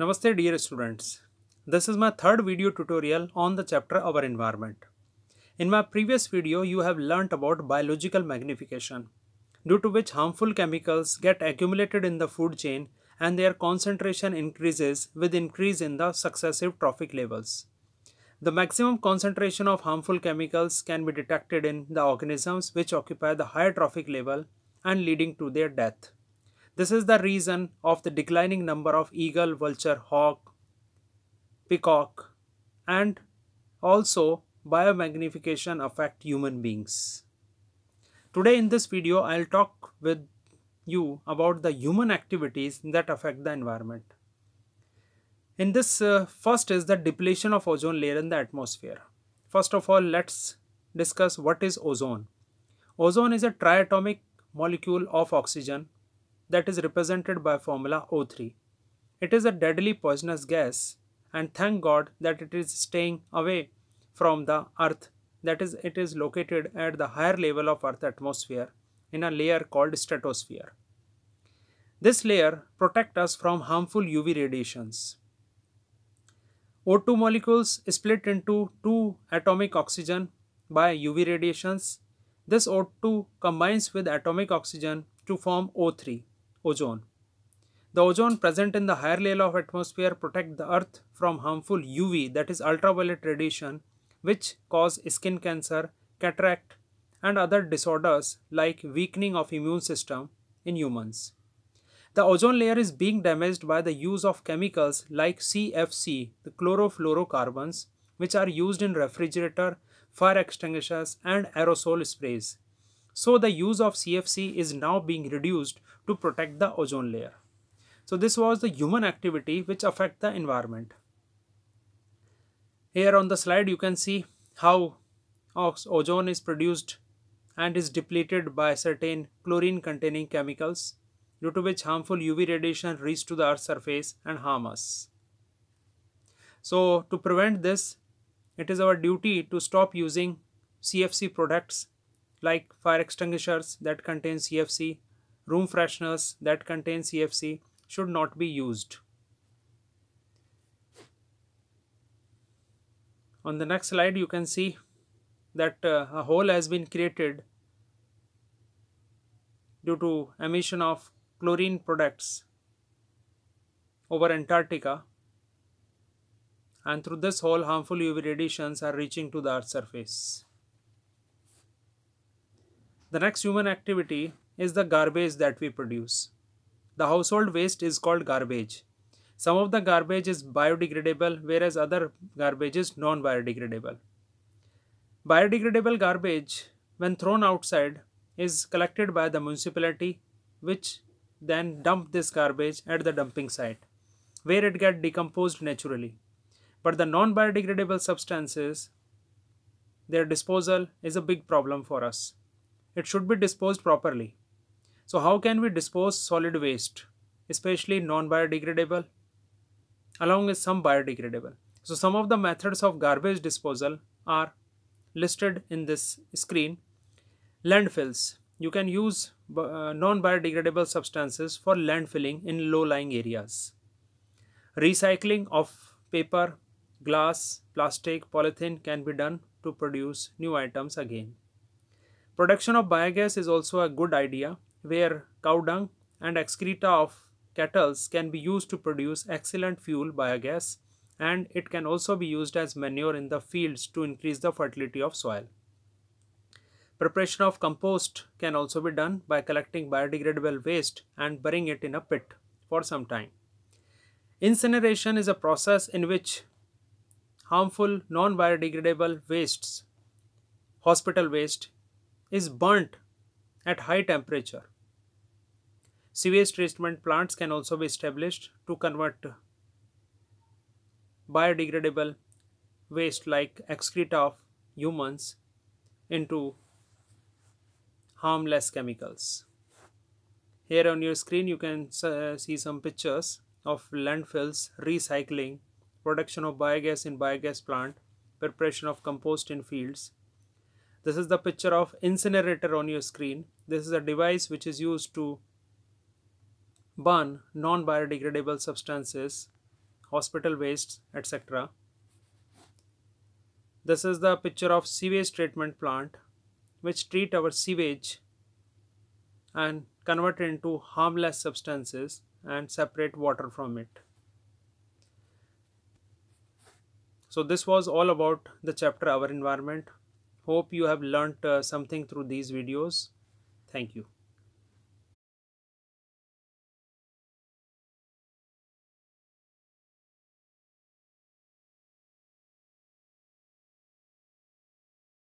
Namaste dear students. This is my third video tutorial on the chapter Our Environment. In my previous video, you have learnt about biological magnification, due to which harmful chemicals get accumulated in the food chain and their concentration increases with increase in the successive trophic levels. The maximum concentration of harmful chemicals can be detected in the organisms which occupy the higher trophic level and leading to their death. This is the reason of the declining number of eagle, vulture, hawk, peacock and also biomagnification affect human beings. Today in this video I will talk with you about the human activities that affect the environment. In this uh, first is the depletion of ozone layer in the atmosphere. First of all let's discuss what is ozone. Ozone is a triatomic molecule of oxygen that is represented by formula O3. It is a deadly poisonous gas and thank God that it is staying away from the earth that is it is located at the higher level of earth atmosphere in a layer called stratosphere. This layer protect us from harmful UV radiations. O2 molecules split into two atomic oxygen by UV radiations. This O2 combines with atomic oxygen to form O3 ozone. The ozone present in the higher layer of atmosphere protect the earth from harmful UV that is ultraviolet radiation which cause skin cancer, cataract and other disorders like weakening of immune system in humans. The ozone layer is being damaged by the use of chemicals like CFC, the chlorofluorocarbons, which are used in refrigerator, fire extinguishers and aerosol sprays. So the use of CFC is now being reduced to protect the ozone layer. So this was the human activity which affect the environment. Here on the slide you can see how ozone is produced and is depleted by certain chlorine containing chemicals due to which harmful UV radiation reach to the earth's surface and harm us. So to prevent this, it is our duty to stop using CFC products like fire extinguishers that contain CFC, room fresheners that contain CFC should not be used. On the next slide you can see that uh, a hole has been created due to emission of chlorine products over Antarctica and through this hole harmful UV radiations are reaching to the earth's surface. The next human activity is the garbage that we produce. The household waste is called garbage. Some of the garbage is biodegradable, whereas other garbage is non biodegradable. Biodegradable garbage, when thrown outside, is collected by the municipality, which then dump this garbage at the dumping site, where it gets decomposed naturally. But the non biodegradable substances, their disposal is a big problem for us it should be disposed properly. So how can we dispose solid waste, especially non-biodegradable, along with some biodegradable? So some of the methods of garbage disposal are listed in this screen. Landfills. You can use uh, non-biodegradable substances for landfilling in low-lying areas. Recycling of paper, glass, plastic, polythene can be done to produce new items again. Production of biogas is also a good idea where cow dung and excreta of cattle can be used to produce excellent fuel biogas and it can also be used as manure in the fields to increase the fertility of soil. Preparation of compost can also be done by collecting biodegradable waste and burying it in a pit for some time. Incineration is a process in which harmful non biodegradable wastes, hospital waste, is burnt at high temperature. Sewage treatment plants can also be established to convert biodegradable waste like excreta of humans into harmless chemicals. Here on your screen you can see some pictures of landfills, recycling, production of biogas in biogas plant, preparation of compost in fields, this is the picture of incinerator on your screen. This is a device which is used to burn non-biodegradable substances, hospital wastes, etc. This is the picture of sewage treatment plant which treat our sewage and convert it into harmless substances and separate water from it. So this was all about the chapter Our Environment. Hope you have learnt uh, something through these videos. Thank you.